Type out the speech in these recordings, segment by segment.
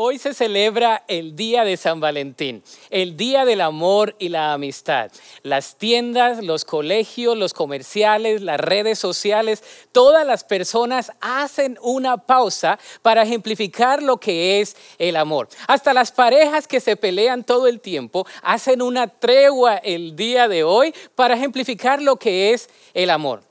Hoy se celebra el Día de San Valentín, el Día del Amor y la Amistad. Las tiendas, los colegios, los comerciales, las redes sociales, todas las personas hacen una pausa para ejemplificar lo que es el amor. Hasta las parejas que se pelean todo el tiempo hacen una tregua el día de hoy para ejemplificar lo que es el amor.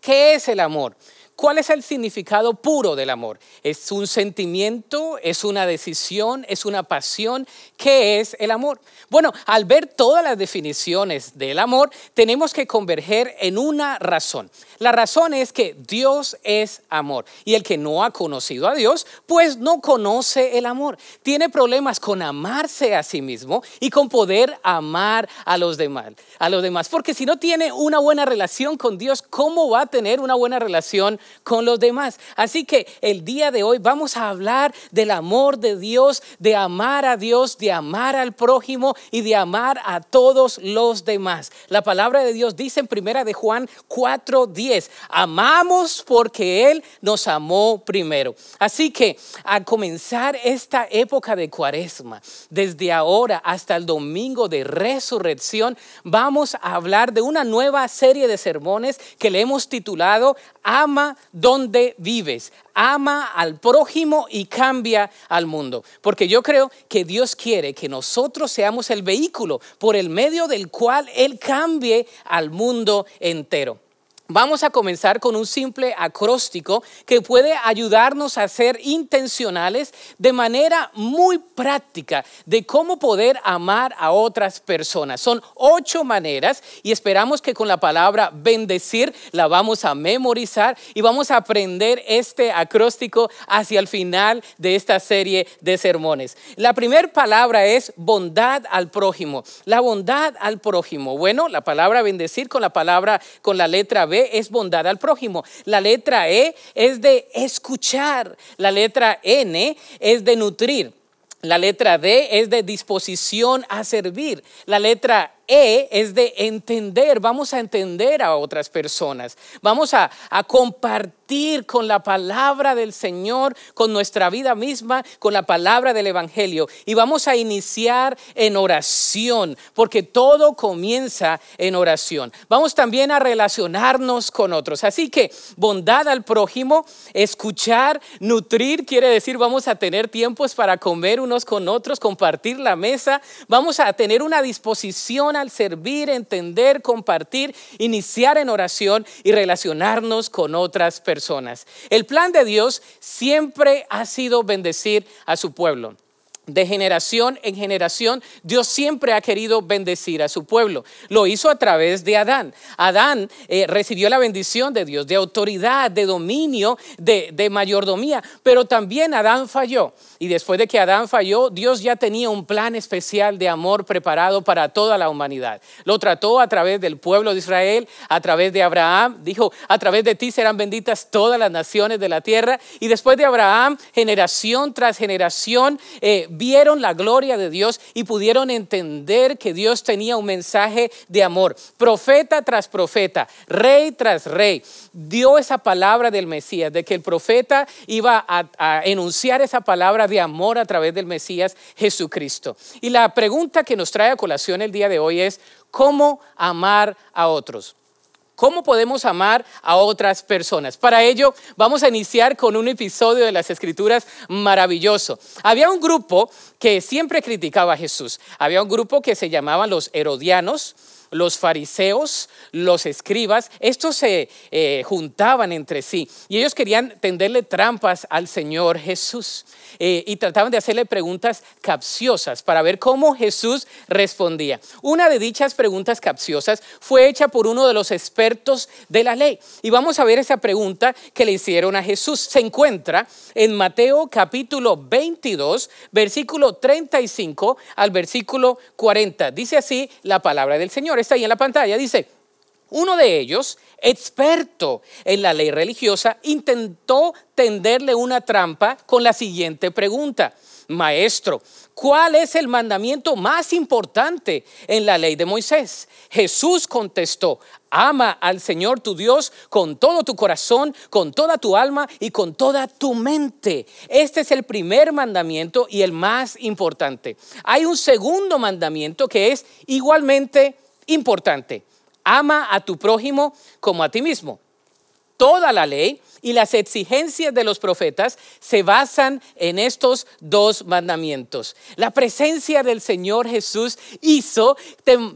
¿Qué es el amor? ¿Cuál es el significado puro del amor? ¿Es un sentimiento? ¿Es una decisión? ¿Es una pasión? ¿Qué es el amor? Bueno, al ver todas las definiciones del amor, tenemos que converger en una razón. La razón es que Dios es amor y el que no ha conocido a Dios, pues no conoce el amor. Tiene problemas con amarse a sí mismo y con poder amar a los demás, a los demás, porque si no tiene una buena relación con Dios, ¿cómo va a tener una buena relación con los demás. Así que el día de hoy vamos a hablar del amor de Dios, de amar a Dios, de amar al prójimo y de amar a todos los demás. La palabra de Dios dice en primera de Juan 4:10, amamos porque él nos amó primero. Así que a comenzar esta época de Cuaresma, desde ahora hasta el domingo de resurrección, vamos a hablar de una nueva serie de sermones que le hemos titulado Ama donde vives. Ama al prójimo y cambia al mundo. Porque yo creo que Dios quiere que nosotros seamos el vehículo por el medio del cual Él cambie al mundo entero. Vamos a comenzar con un simple acróstico que puede ayudarnos a ser intencionales de manera muy práctica de cómo poder amar a otras personas. Son ocho maneras y esperamos que con la palabra bendecir la vamos a memorizar y vamos a aprender este acróstico hacia el final de esta serie de sermones. La primera palabra es bondad al prójimo. La bondad al prójimo. Bueno, la palabra bendecir con la palabra, con la letra B e es bondad al prójimo. La letra E es de escuchar. La letra N es de nutrir. La letra D es de disposición a servir. La letra e es de entender, vamos a entender a otras personas, vamos a, compartir con la palabra del Señor, con nuestra vida misma, con la palabra del Evangelio. Y vamos a iniciar en oración, porque todo comienza en oración. Vamos también a relacionarnos con otros. Así que bondad al prójimo, escuchar, nutrir, quiere decir vamos a tener tiempos para comer unos con otros, compartir la mesa, vamos a tener una disposición al servir, entender, compartir, iniciar en oración y relacionarnos con otras personas. El plan de Dios siempre ha sido bendecir a su pueblo de generación en generación, Dios siempre ha querido bendecir a su pueblo. Lo hizo a través de Adán. Adán eh, recibió la bendición de Dios, de autoridad, de dominio, de, de mayordomía, pero también Adán falló. Y después de que Adán falló, Dios ya tenía un plan especial de amor preparado para toda la humanidad. Lo trató a través del pueblo de Israel, a través de Abraham. Dijo, a través de ti serán benditas todas las naciones de la tierra. Y después de Abraham, generación tras generación, eh, vieron la gloria de Dios y pudieron entender que Dios tenía un mensaje de amor. Profeta tras profeta, rey tras rey, dio esa palabra del Mesías, de que el profeta iba a, enunciar esa palabra de amor a través del Mesías Jesucristo. Y la pregunta que nos trae a colación el día de hoy es, ¿cómo amar a otros? ¿Cómo podemos amar a otras personas? Para ello vamos a iniciar con un episodio de las Escrituras maravilloso. Había un grupo que siempre criticaba a Jesús. Había un grupo que se llamaban los herodianos los fariseos, los escribas, estos se eh, juntaban entre sí y ellos querían tenderle trampas al Señor Jesús eh, y trataban de hacerle preguntas capciosas para ver cómo Jesús respondía. Una de dichas preguntas capciosas fue hecha por uno de los expertos de la ley y vamos a ver esa pregunta que le hicieron a Jesús. Se encuentra en Mateo capítulo 22, versículo 35 al versículo 40. Dice así la palabra del Señor está ahí en la pantalla, dice, uno de ellos, experto en la ley religiosa, intentó tenderle una trampa con la siguiente pregunta. Maestro, ¿cuál es el mandamiento más importante en la ley de Moisés? Jesús contestó, ama al Señor tu Dios con todo tu corazón, con toda tu alma y con toda tu mente. Este es el primer mandamiento y el más importante. Hay un segundo mandamiento que es igualmente importante, ama a tu prójimo como a ti mismo. Toda la ley y las exigencias de los profetas se basan en estos dos mandamientos. La presencia del Señor Jesús hizo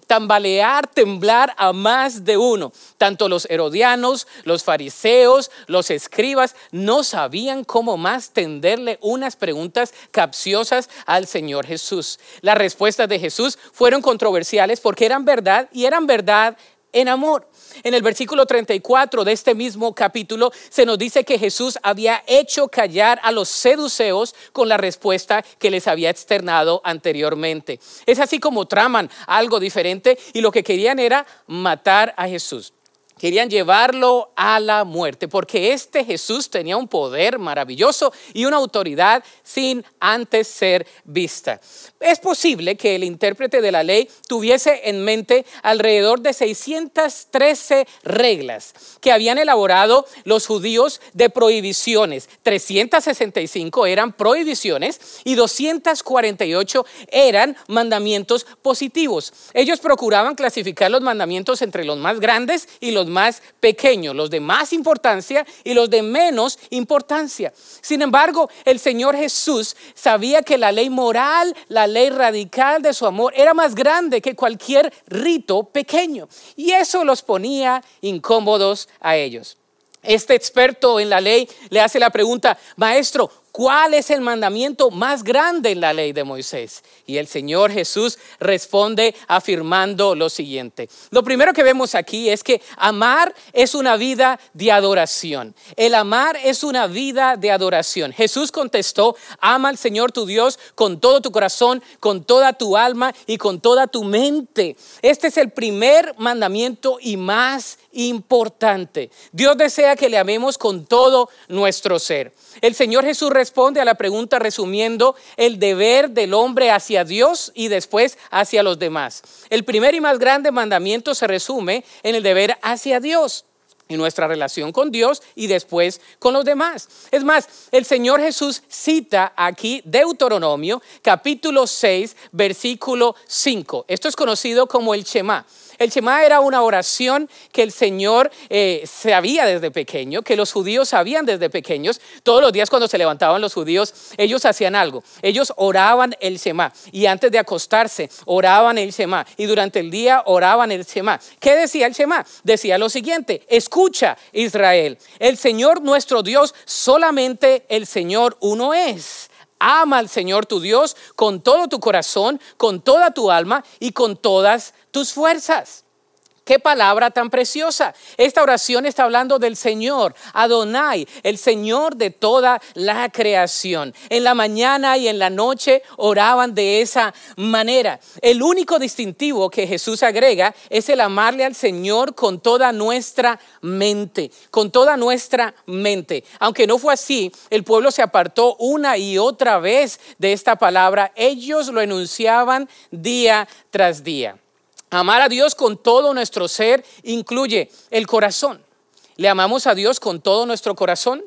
tambalear, temblar a más de uno. Tanto los herodianos, los fariseos, los escribas no sabían cómo más tenderle unas preguntas capciosas al Señor Jesús. Las respuestas de Jesús fueron controversiales porque eran verdad y eran verdad en amor. En el versículo 34 de este mismo capítulo se nos dice que Jesús había hecho callar a los seduceos con la respuesta que les había externado anteriormente. Es así como traman algo diferente y lo que querían era matar a Jesús. Querían llevarlo a la muerte, porque este Jesús tenía un poder maravilloso y una autoridad sin antes ser vista. Es posible que el intérprete de la ley tuviese en mente alrededor de 613 reglas que habían elaborado los judíos de prohibiciones. 365 eran prohibiciones y 248 eran mandamientos positivos. Ellos procuraban clasificar los mandamientos entre los más grandes y los más pequeños, los de más importancia y los de menos importancia. Sin embargo, el Señor Jesús sabía que la ley moral, la ley radical de su amor era más grande que cualquier rito pequeño. Y eso los ponía incómodos a ellos. Este experto en la ley le hace la pregunta, maestro, ¿Cuál es el mandamiento más grande en la ley de Moisés? Y el Señor Jesús responde afirmando lo siguiente. Lo primero que vemos aquí es que amar es una vida de adoración. El amar es una vida de adoración. Jesús contestó, ama al Señor tu Dios con todo tu corazón, con toda tu alma y con toda tu mente. Este es el primer mandamiento y más importante. Dios desea que le amemos con todo nuestro ser. El Señor Jesús responde responde a la pregunta resumiendo el deber del hombre hacia Dios y después hacia los demás. El primer y más grande mandamiento se resume en el deber hacia Dios y nuestra relación con Dios y después con los demás. Es más, el Señor Jesús cita aquí Deuteronomio capítulo 6, versículo 5. Esto es conocido como el Shema. El Shema era una oración que el Señor eh, sabía desde pequeño, que los judíos sabían desde pequeños. Todos los días cuando se levantaban los judíos, ellos hacían algo. Ellos oraban el Shema y antes de acostarse oraban el Shema y durante el día oraban el Shema. ¿Qué decía el Shema? Decía lo siguiente, escucha Israel, el Señor nuestro Dios, solamente el Señor uno es. Ama al Señor tu Dios con todo tu corazón, con toda tu alma y con todas tus fuerzas. Qué palabra tan preciosa. Esta oración está hablando del Señor, Adonai, el Señor de toda la creación. En la mañana y en la noche oraban de esa manera. El único distintivo que Jesús agrega es el amarle al Señor con toda nuestra mente, con toda nuestra mente. Aunque no fue así, el pueblo se apartó una y otra vez de esta palabra. Ellos lo enunciaban día tras día. Amar a Dios con todo nuestro ser incluye el corazón. ¿Le amamos a Dios con todo nuestro corazón?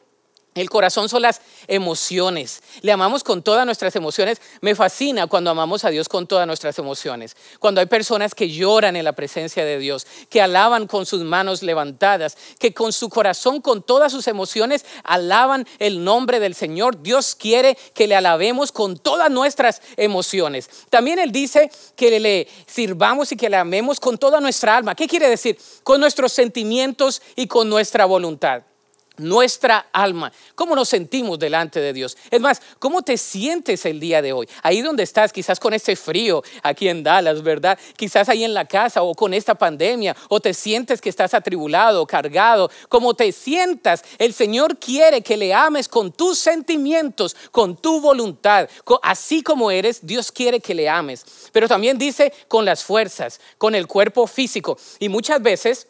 El corazón son las emociones. Le amamos con todas nuestras emociones. Me fascina cuando amamos a Dios con todas nuestras emociones. Cuando hay personas que lloran en la presencia de Dios, que alaban con sus manos levantadas, que con su corazón, con todas sus emociones, alaban el nombre del Señor. Dios quiere que le alabemos con todas nuestras emociones. También Él dice que le sirvamos y que le amemos con toda nuestra alma. ¿Qué quiere decir? Con nuestros sentimientos y con nuestra voluntad nuestra alma. ¿Cómo nos sentimos delante de Dios? Es más, ¿cómo te sientes el día de hoy? Ahí donde estás, quizás con ese frío aquí en Dallas, ¿verdad? Quizás ahí en la casa o con esta pandemia, o te sientes que estás atribulado, cargado. Como te sientas, el Señor quiere que le ames con tus sentimientos, con tu voluntad. Así como eres, Dios quiere que le ames. Pero también dice con las fuerzas, con el cuerpo físico. Y muchas veces...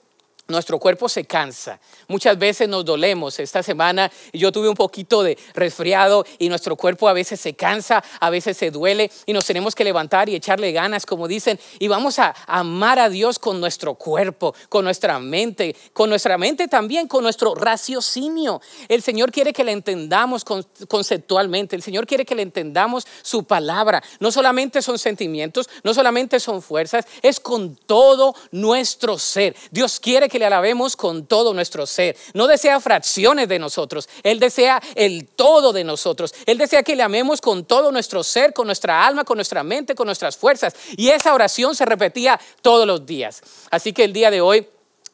Nuestro cuerpo se cansa. Muchas veces nos dolemos. Esta semana yo tuve un poquito de resfriado y nuestro cuerpo a veces se cansa, a veces se duele y nos tenemos que levantar y echarle ganas, como dicen. Y vamos a amar a Dios con nuestro cuerpo, con nuestra mente, con nuestra mente también, con nuestro raciocinio. El Señor quiere que le entendamos conceptualmente. El Señor quiere que le entendamos su palabra. No solamente son sentimientos, no solamente son fuerzas, es con todo nuestro ser. Dios quiere que le alabemos con todo nuestro ser. No desea fracciones de nosotros, Él desea el todo de nosotros. Él desea que le amemos con todo nuestro ser, con nuestra alma, con nuestra mente, con nuestras fuerzas. Y esa oración se repetía todos los días. Así que el día de hoy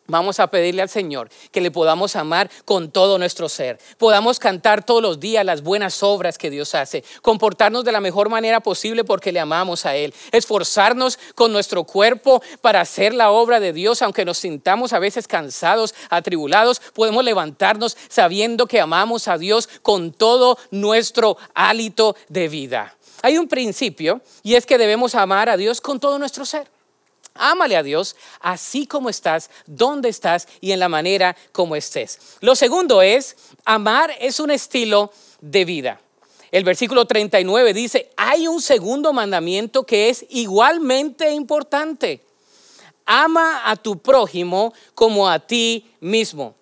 Vamos a pedirle al Señor que le podamos amar con todo nuestro ser, podamos cantar todos los días las buenas obras que Dios hace, comportarnos de la mejor manera posible porque le amamos a Él, esforzarnos con nuestro cuerpo para hacer la obra de Dios, aunque nos sintamos a veces cansados, atribulados, podemos levantarnos sabiendo que amamos a Dios con todo nuestro hálito de vida. Hay un principio y es que debemos amar a Dios con todo nuestro ser. Ámale a Dios así como estás, donde estás y en la manera como estés. Lo segundo es, amar es un estilo de vida. El versículo 39 dice, hay un segundo mandamiento que es igualmente importante. Ama a tu prójimo como a ti mismo.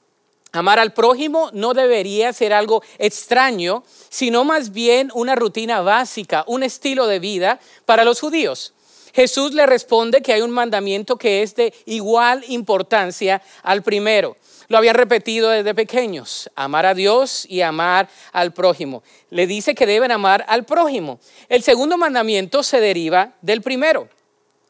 Amar al prójimo no debería ser algo extraño, sino más bien una rutina básica, un estilo de vida para los judíos. Jesús le responde que hay un mandamiento que es de igual importancia al primero. Lo había repetido desde pequeños, amar a Dios y amar al prójimo. Le dice que deben amar al prójimo. El segundo mandamiento se deriva del primero.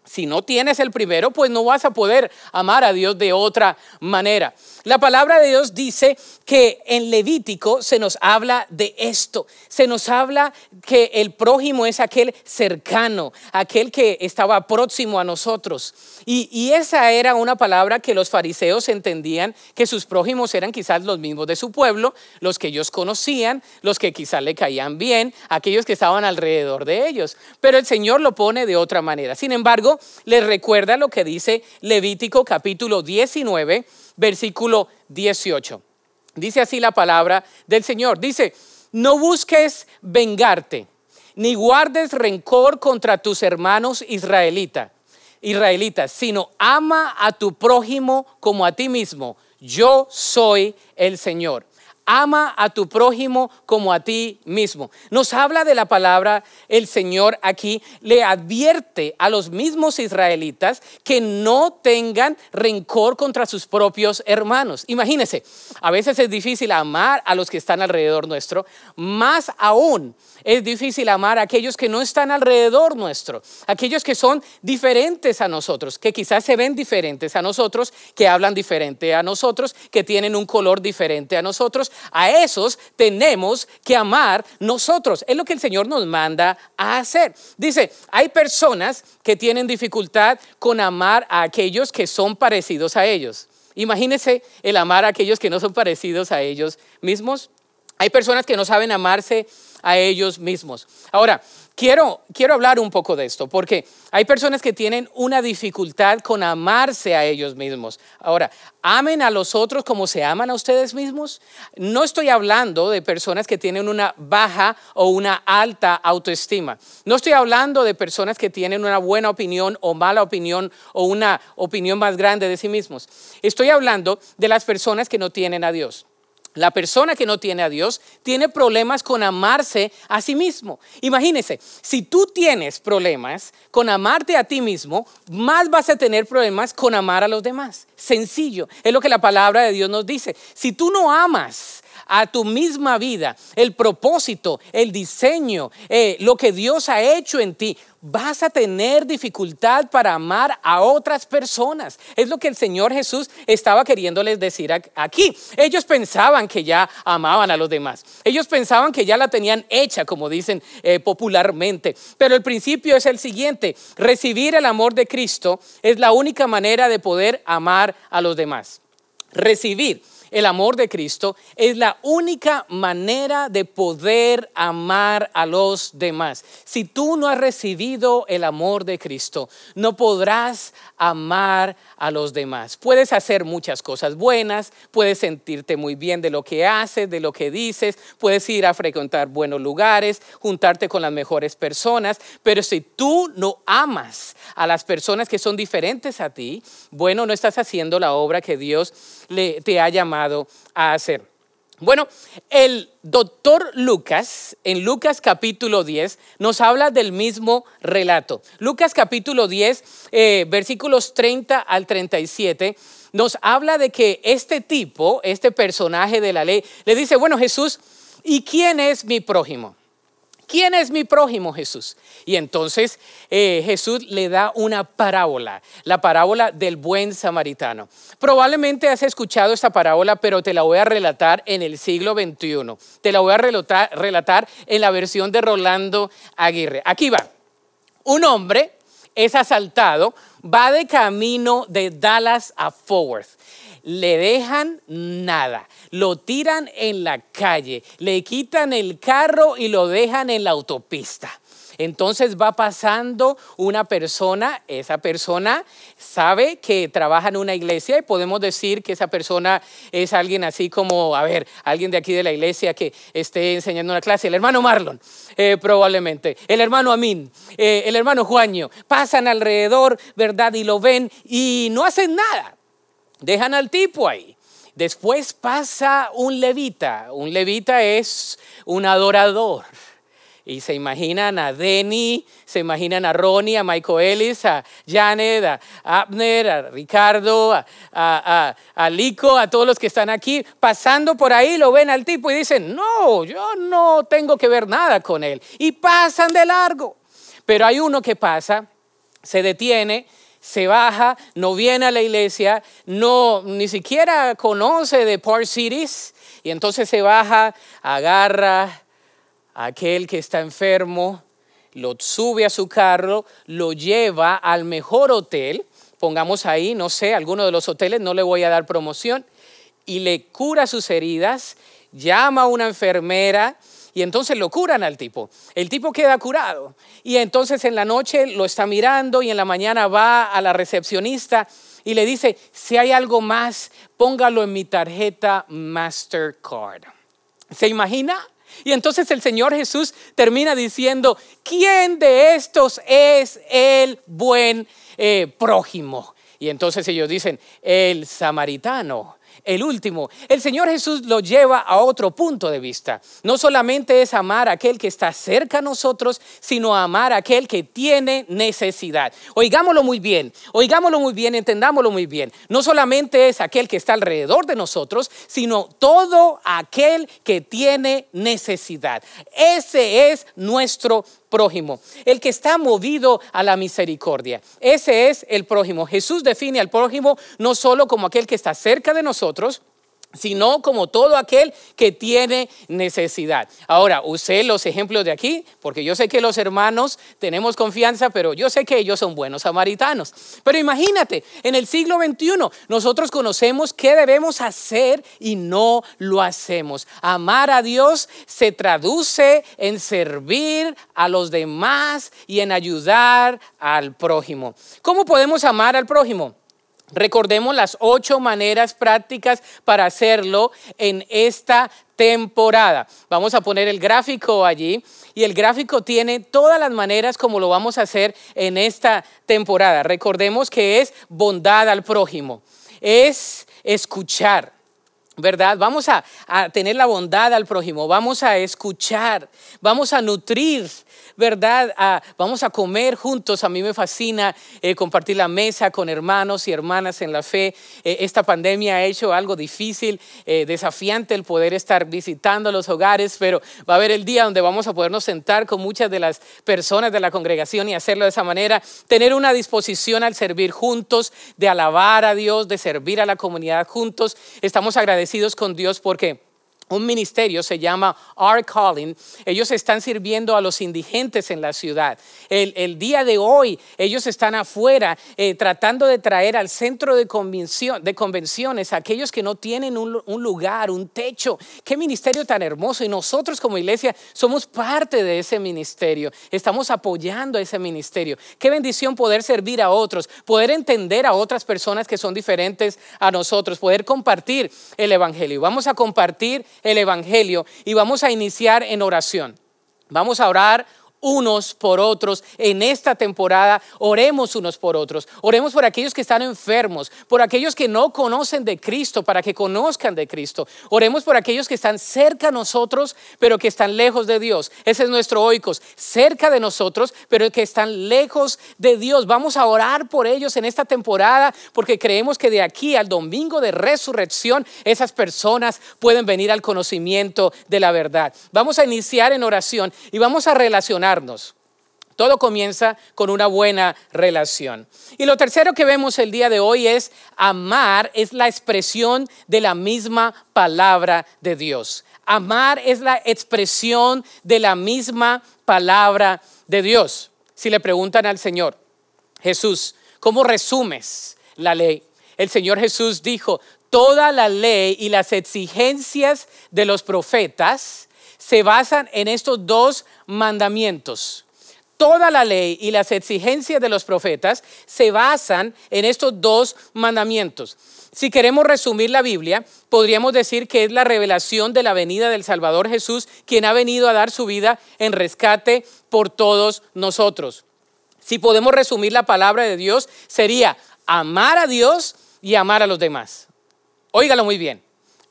Si no tienes el primero, pues no vas a poder amar a Dios de otra manera. La palabra de Dios dice que en Levítico se nos habla de esto. Se nos habla que el prójimo es aquel cercano, aquel que estaba próximo a nosotros. Y, esa era una palabra que los fariseos entendían que sus prójimos eran quizás los mismos de su pueblo, los que ellos conocían, los que quizás le caían bien, aquellos que estaban alrededor de ellos. Pero el Señor lo pone de otra manera. Sin embargo, les recuerda lo que dice Levítico capítulo 19, versículo 18. Dice así la palabra del Señor. Dice, no busques vengarte, ni guardes rencor contra tus hermanos israelita, israelitas, sino ama a tu prójimo como a ti mismo. Yo soy el Señor ama a tu prójimo como a ti mismo. Nos habla de la palabra el Señor aquí, le advierte a los mismos israelitas que no tengan rencor contra sus propios hermanos. Imagínense, a veces es difícil amar a los que están alrededor nuestro, más aún es difícil amar a aquellos que no están alrededor nuestro, aquellos que son diferentes a nosotros, que quizás se ven diferentes a nosotros, que hablan diferente a nosotros, que tienen un color diferente a nosotros, a esos tenemos que amar nosotros. Es lo que el Señor nos manda a hacer. Dice, hay personas que tienen dificultad con amar a aquellos que son parecidos a ellos. Imagínense el amar a aquellos que no son parecidos a ellos mismos. Hay personas que no saben amarse a ellos mismos. Ahora, quiero, quiero hablar un poco de esto, porque hay personas que tienen una dificultad con amarse a ellos mismos. Ahora, amen a los otros como se aman a ustedes mismos. No estoy hablando de personas que tienen una baja o una alta autoestima. No estoy hablando de personas que tienen una buena opinión o mala opinión o una opinión más grande de sí mismos. Estoy hablando de las personas que no tienen a Dios. La persona que no tiene a Dios tiene problemas con amarse a sí mismo. Imagínese, si tú tienes problemas con amarte a ti mismo, más vas a tener problemas con amar a los demás. Sencillo, es lo que la palabra de Dios nos dice. Si tú no amas a tu misma vida, el propósito, el diseño, eh, lo que Dios ha hecho en ti, vas a tener dificultad para amar a otras personas. Es lo que el Señor Jesús estaba queriéndoles decir aquí. Ellos pensaban que ya amaban a los demás. Ellos pensaban que ya la tenían hecha, como dicen eh, popularmente. Pero el principio es el siguiente. Recibir el amor de Cristo es la única manera de poder amar a los demás. Recibir el amor de Cristo, es la única manera de poder amar a los demás. Si tú no has recibido el amor de Cristo, no podrás amar a los demás. Puedes hacer muchas cosas buenas, puedes sentirte muy bien de lo que haces, de lo que dices, puedes ir a frecuentar buenos lugares, juntarte con las mejores personas, pero si tú no amas a las personas que son diferentes a ti, bueno, no estás haciendo la obra que Dios te ha llamado a hacer. Bueno, el doctor Lucas, en Lucas capítulo 10, nos habla del mismo relato. Lucas capítulo 10, eh, versículos 30 al 37, nos habla de que este tipo, este personaje de la ley, le dice, bueno Jesús, ¿y quién es mi prójimo? ¿Quién es mi prójimo, Jesús? Y entonces eh, Jesús le da una parábola, la parábola del buen samaritano. Probablemente has escuchado esta parábola, pero te la voy a relatar en el siglo XXI. Te la voy a relatar en la versión de Rolando Aguirre. Aquí va. Un hombre es asaltado va de camino de Dallas a Fort Worth. Le dejan nada, lo tiran en la calle, le quitan el carro y lo dejan en la autopista. Entonces va pasando una persona, esa persona sabe que trabaja en una iglesia y podemos decir que esa persona es alguien así como, a ver, alguien de aquí de la iglesia que esté enseñando una clase, el hermano Marlon, eh, probablemente, el hermano Amin, eh, el hermano Juanio. pasan alrededor, ¿verdad? Y lo ven y no hacen nada, dejan al tipo ahí. Después pasa un levita, un levita es un adorador y se imaginan a Denny, se imaginan a Ronnie, a Michael Ellis, a Janet, a Abner, a Ricardo, a, a, Lico, a todos los que están aquí, pasando por ahí, lo ven al tipo y dicen, no, yo no tengo que ver nada con él. Y pasan de largo. Pero hay uno que pasa, se detiene. Se baja, no viene a la iglesia, no ni siquiera conoce de Port Cities, y entonces se baja, agarra aquel que está enfermo, lo sube a su carro, lo lleva al mejor hotel, pongamos ahí, no sé, alguno de los hoteles, no le voy a dar promoción, y le cura sus heridas, llama a una enfermera y entonces lo curan al tipo. El tipo queda curado y entonces en la noche lo está mirando y en la mañana va a la recepcionista y le dice, si hay algo más, póngalo en mi tarjeta Mastercard. ¿Se imagina? Y entonces el Señor Jesús termina diciendo, ¿quién de estos es el buen eh, prójimo? Y entonces ellos dicen, el samaritano el último. El Señor Jesús lo lleva a otro punto de vista. No solamente es amar a aquel que está cerca a nosotros, sino amar a aquel que tiene necesidad. Oigámoslo muy bien, oigámoslo muy bien, entendámoslo muy bien. No solamente es aquel que está alrededor de nosotros, sino todo aquel que tiene necesidad. Ese es nuestro prójimo, el que está movido a la misericordia. Ese es el prójimo. Jesús define al prójimo no solo como aquel que está cerca de nosotros, sino como todo aquel que tiene necesidad. Ahora, usé los ejemplos de aquí, porque yo sé que los hermanos tenemos confianza, pero yo sé que ellos son buenos samaritanos. Pero imagínate, en el siglo XXI nosotros conocemos qué debemos hacer y no lo hacemos. Amar a Dios se traduce en servir a los demás y en ayudar al prójimo. ¿Cómo podemos amar al prójimo? Recordemos las ocho maneras prácticas para hacerlo en esta temporada. Vamos a poner el gráfico allí y el gráfico tiene todas las maneras como lo vamos a hacer en esta temporada. Recordemos que es bondad al prójimo, es escuchar, ¿verdad? Vamos a, tener la bondad al prójimo, vamos a escuchar, vamos a nutrir, ¿verdad? vamos a comer juntos. A mí me fascina eh, compartir la mesa con hermanos y hermanas en la fe. Eh, esta pandemia ha hecho algo difícil, eh, desafiante el poder estar visitando los hogares, pero va a haber el día donde vamos a podernos sentar con muchas de las personas de la congregación y hacerlo de esa manera. Tener una disposición al servir juntos, de alabar a Dios, de servir a la comunidad juntos. Estamos agradecidos con Dios porque un ministerio, se llama Our Calling. Ellos están sirviendo a los indigentes en la ciudad. El, día de hoy ellos están afuera eh, tratando de traer al centro de, convenciones a aquellos que no tienen un, un, lugar, un techo. Qué ministerio tan hermoso. Y nosotros como iglesia somos parte de ese ministerio. Estamos apoyando a ese ministerio. Qué bendición poder servir a otros, poder entender a otras personas que son diferentes a nosotros, poder compartir el Evangelio. Vamos a compartir el Evangelio y vamos a iniciar en oración. Vamos a orar unos por otros en esta temporada. Oremos unos por otros. Oremos por aquellos que están enfermos, por aquellos que no conocen de Cristo, para que conozcan de Cristo. Oremos por aquellos que están cerca a nosotros, pero que están lejos de Dios. Ese es nuestro oikos, cerca de nosotros, pero que están lejos de Dios. Vamos a orar por ellos en esta temporada porque creemos que de aquí al domingo de resurrección esas personas pueden venir al conocimiento de la verdad. Vamos a iniciar en oración y vamos a relacionar todo comienza con una buena relación. Y lo tercero que vemos el día de hoy es amar es la expresión de la misma palabra de Dios. Amar es la expresión de la misma palabra de Dios. Si le preguntan al Señor, Jesús, ¿cómo resumes la ley? El Señor Jesús dijo, toda la ley y las exigencias de los profetas se basan en estos dos mandamientos. Toda la ley y las exigencias de los profetas se basan en estos dos mandamientos. Si queremos resumir la Biblia, podríamos decir que es la revelación de la venida del Salvador Jesús, quien ha venido a dar su vida en rescate por todos nosotros. Si podemos resumir la palabra de Dios, sería amar a Dios y amar a los demás. Óigalo muy bien.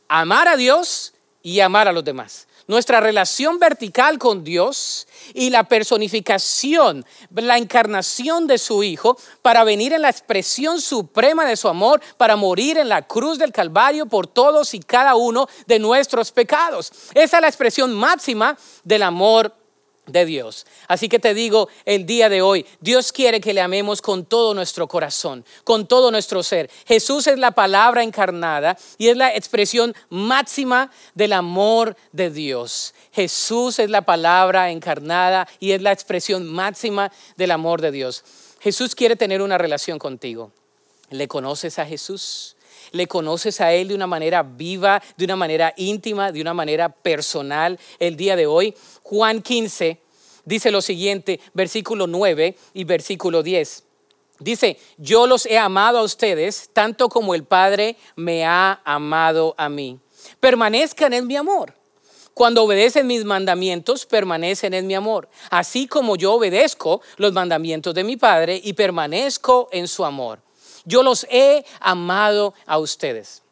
Amar a Dios y amar a los demás nuestra relación vertical con Dios y la personificación, la encarnación de su Hijo para venir en la expresión suprema de su amor, para morir en la cruz del Calvario por todos y cada uno de nuestros pecados. Esa es la expresión máxima del amor de Dios. Así que te digo el día de hoy, Dios quiere que le amemos con todo nuestro corazón, con todo nuestro ser. Jesús es la palabra encarnada y es la expresión máxima del amor de Dios. Jesús es la palabra encarnada y es la expresión máxima del amor de Dios. Jesús quiere tener una relación contigo. ¿Le conoces a Jesús? le conoces a Él de una manera viva, de una manera íntima, de una manera personal el día de hoy. Juan 15, dice lo siguiente, versículo 9 y versículo 10. Dice, yo los he amado a ustedes tanto como el Padre me ha amado a mí. Permanezcan en mi amor. Cuando obedecen mis mandamientos, permanecen en mi amor, así como yo obedezco los mandamientos de mi Padre y permanezco en su amor. Yo los he amado a ustedes.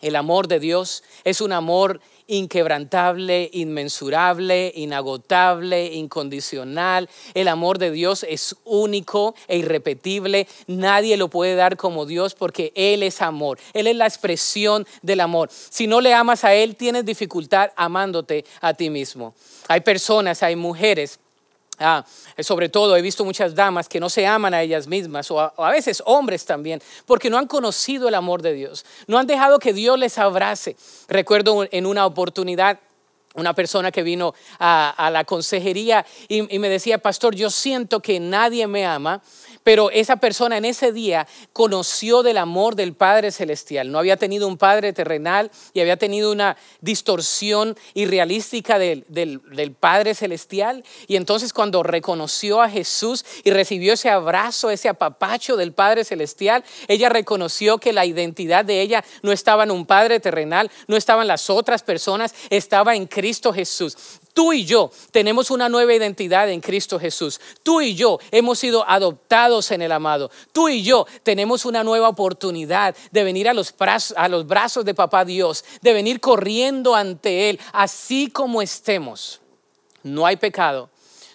El amor de Dios es un amor inquebrantable, inmensurable, inagotable, incondicional. El amor de Dios es único e irrepetible. Nadie lo puede dar como Dios porque Él es amor. Él es la expresión del amor. Si no le amas a Él, tienes dificultad amándote a ti mismo. Hay personas, hay mujeres Ah, eh, sobre todo he visto muchas damas que no se aman a ellas mismas o a veces hombres también, porque no han conocido el amor de Dios, no han dejado que Dios les abrace. Recuerdo en una oportunidad una persona que vino a, la consejería y, me decía, pastor, yo siento que nadie me ama. Pero esa persona en ese día conoció del amor del Padre Celestial. No había tenido un Padre terrenal y había tenido una distorsión irrealística del, Padre Celestial. Y entonces cuando reconoció a Jesús y recibió ese abrazo, ese apapacho del Padre Celestial, ella reconoció que la identidad de ella no estaba en un Padre terrenal, no estaban las otras personas, estaba en Cristo Cristo Jesús. Tú y yo tenemos una nueva identidad en Cristo Jesús. Tú y yo hemos sido adoptados en el amado. Tú y yo tenemos una nueva oportunidad de venir a los, brazos, a los brazos de Papá Dios, de venir corriendo ante Él, así como estemos. No hay pecado,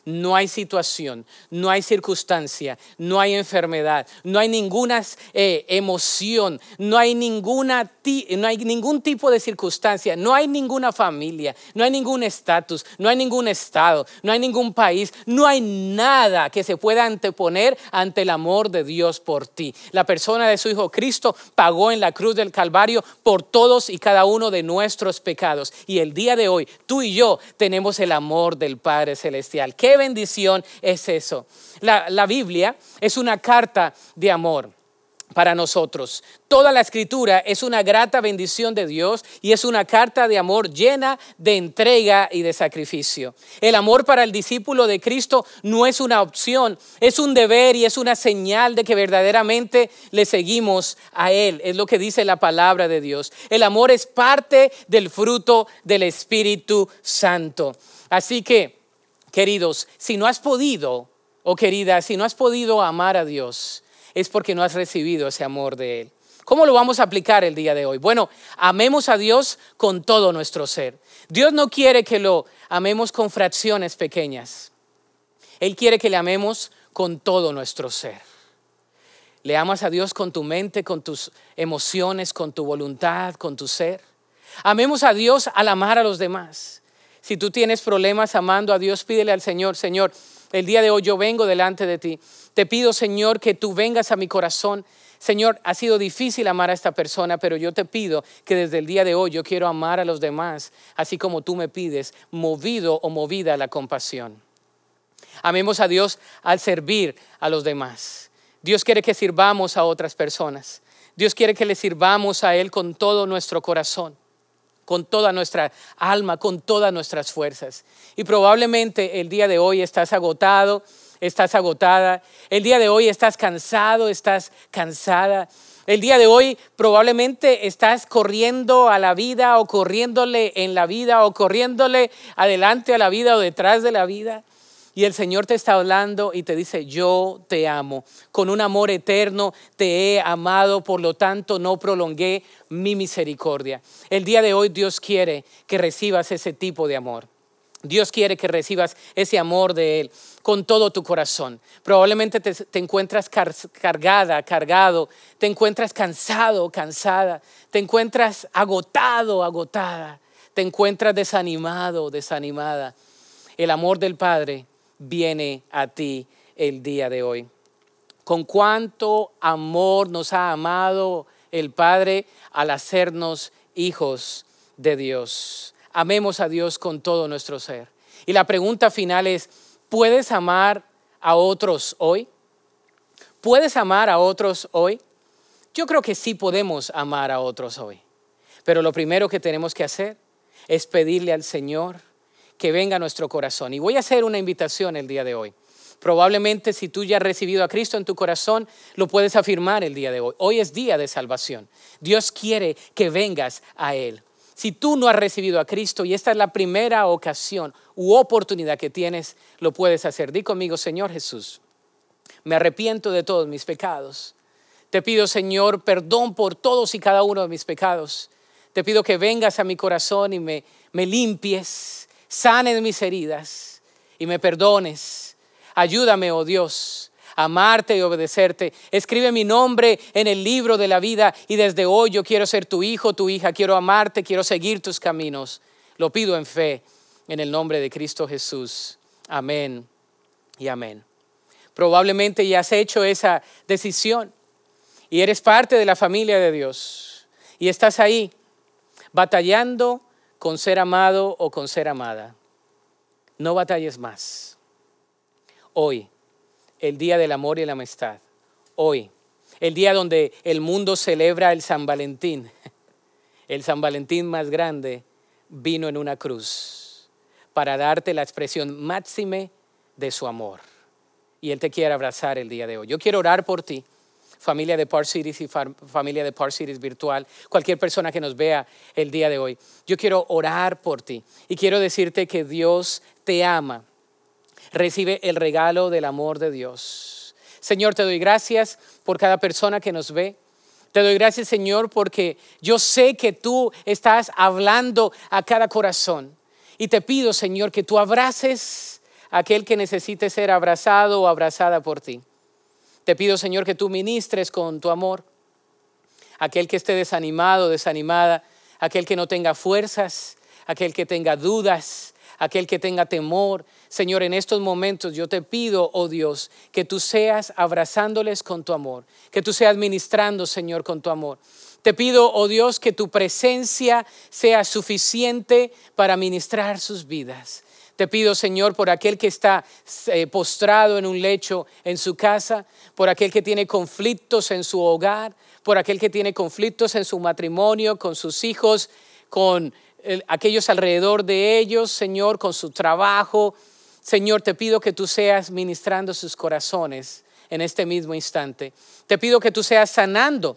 no hay situación, no hay circunstancia, no hay enfermedad, no hay ninguna emoción, no hay, ninguna no hay ningún tipo de circunstancia, no hay ninguna familia, no hay ningún estatus, no hay ningún estado, no hay ningún país, no hay nada que se pueda anteponer ante el amor de Dios por ti. La persona de su Hijo Cristo pagó en la cruz del Calvario por todos y cada uno de nuestros pecados. Y el día de hoy, tú y yo tenemos el amor del Padre Celestial bendición es eso. la Biblia es una carta de amor para nosotros. Toda la escritura es una grata bendición de Dios y es una carta de amor llena de entrega y de sacrificio. El amor para el discípulo de Cristo no es una opción, es un deber y es una señal de que verdaderamente le seguimos a Él. Es lo que dice la palabra de Dios. El amor es parte del fruto del Espíritu Santo. Así que... Queridos, si no has podido, o oh querida, si no has podido amar a Dios, es porque no has recibido ese amor de Él. ¿Cómo lo vamos a aplicar el día de hoy? Bueno, amemos a Dios con todo nuestro ser. Dios no quiere que lo amemos con fracciones pequeñas. Él quiere que le amemos con todo nuestro ser. Le amas a Dios con tu mente, con tus emociones, con tu voluntad, con tu ser. Amemos a Dios al amar a los demás. Si tú tienes problemas amando a Dios, pídele al Señor, Señor, el día de hoy yo vengo delante de ti. Te pido, Señor, que tú vengas a mi corazón. Señor, ha sido difícil amar a esta persona, pero yo te pido que desde el día de hoy yo quiero amar a los demás, así como tú me pides, movido o movida a la compasión. Amemos a Dios al servir a los demás. Dios quiere que sirvamos a otras personas. Dios quiere que le sirvamos a Él con todo nuestro corazón con toda nuestra alma, con todas nuestras fuerzas. Y probablemente el día de hoy estás agotado, estás agotada, el día de hoy estás cansado, estás cansada. El día de hoy probablemente estás corriendo a la vida o corriéndole en la vida o corriéndole adelante a la vida o detrás de la vida y el Señor te está hablando y te dice, yo te amo, con un amor eterno te he amado, por lo tanto no prolongué mi misericordia. El día de hoy Dios quiere que recibas ese tipo de amor. Dios quiere que recibas ese amor de Él con todo tu corazón. Probablemente te, encuentras cargada, cargado, te encuentras cansado, cansada, te encuentras agotado, agotada, te encuentras desanimado, desanimada. El amor del Padre viene a ti el día de hoy. Con cuánto amor nos ha amado el Padre al hacernos hijos de Dios. Amemos a Dios con todo nuestro ser. Y la pregunta final es, ¿puedes amar a otros hoy? ¿Puedes amar a otros hoy? Yo creo que sí podemos amar a otros hoy. Pero lo primero que tenemos que hacer es pedirle al Señor que venga a nuestro corazón. Y voy a hacer una invitación el día de hoy. Probablemente si tú ya has recibido a Cristo en tu corazón, lo puedes afirmar el día de hoy. Hoy es día de salvación. Dios quiere que vengas a Él. Si tú no has recibido a Cristo y esta es la primera ocasión u oportunidad que tienes, lo puedes hacer. Di conmigo, Señor Jesús, me arrepiento de todos mis pecados. Te pido, Señor, perdón por todos y cada uno de mis pecados. Te pido que vengas a mi corazón y me, me limpies, sanes mis heridas y me perdones. Ayúdame, oh Dios, a amarte y obedecerte. Escribe mi nombre en el libro de la vida y desde hoy yo quiero ser tu hijo, tu hija, quiero amarte, quiero seguir tus caminos. Lo pido en fe, en el nombre de Cristo Jesús. Amén y amén. Probablemente ya has hecho esa decisión y eres parte de la familia de Dios y estás ahí batallando con ser amado o con ser amada. No batalles más. Hoy, el día del amor y la amistad. Hoy, el día donde el mundo celebra el San Valentín. El San Valentín más grande vino en una cruz para darte la expresión máxime de su amor. Y Él te quiere abrazar el día de hoy. Yo quiero orar por ti familia de Park Cities y familia de Park Cities virtual, cualquier persona que nos vea el día de hoy. Yo quiero orar por ti y quiero decirte que Dios te ama. Recibe el regalo del amor de Dios. Señor, te doy gracias por cada persona que nos ve. Te doy gracias, Señor, porque yo sé que tú estás hablando a cada corazón. Y te pido, Señor, que tú abraces a aquel que necesite ser abrazado o abrazada por ti. Te pido, Señor, que tú ministres con tu amor. Aquel que esté desanimado, desanimada, aquel que no tenga fuerzas, aquel que tenga dudas, aquel que tenga temor. Señor, en estos momentos yo te pido, oh Dios, que tú seas abrazándoles con tu amor, que tú seas ministrando, Señor, con tu amor. Te pido, oh Dios, que tu presencia sea suficiente para ministrar sus vidas. Te pido, Señor, por aquel que está eh, postrado en un lecho en su casa, por aquel que tiene conflictos en su hogar, por aquel que tiene conflictos en su matrimonio, con sus hijos, con aquellos alrededor de ellos, Señor, con su trabajo. Señor, te pido que tú seas ministrando sus corazones en este mismo instante. Te pido que tú seas sanando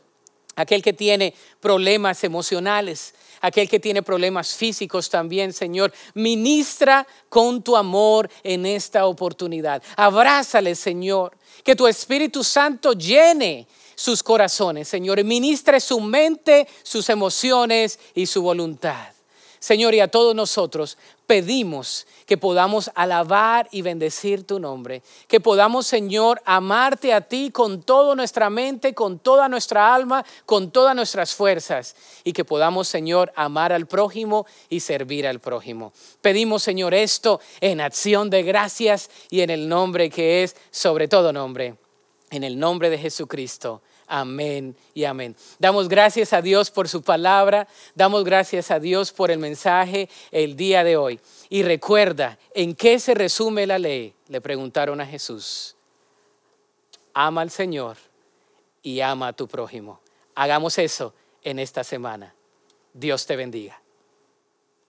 aquel que tiene problemas emocionales aquel que tiene problemas físicos también, Señor. Ministra con tu amor en esta oportunidad. Abrázale, Señor. Que tu Espíritu Santo llene sus corazones, Señor. Ministre su mente, sus emociones y su voluntad. Señor, y a todos nosotros pedimos que podamos alabar y bendecir tu nombre, que podamos, Señor, amarte a ti con toda nuestra mente, con toda nuestra alma, con todas nuestras fuerzas, y que podamos, Señor, amar al prójimo y servir al prójimo. Pedimos, Señor, esto en acción de gracias y en el nombre que es sobre todo nombre, en el nombre de Jesucristo. Amén y amén. Damos gracias a Dios por su palabra, damos gracias a Dios por el mensaje el día de hoy. Y recuerda, ¿en qué se resume la ley? Le preguntaron a Jesús. Ama al Señor y ama a tu prójimo. Hagamos eso en esta semana. Dios te bendiga.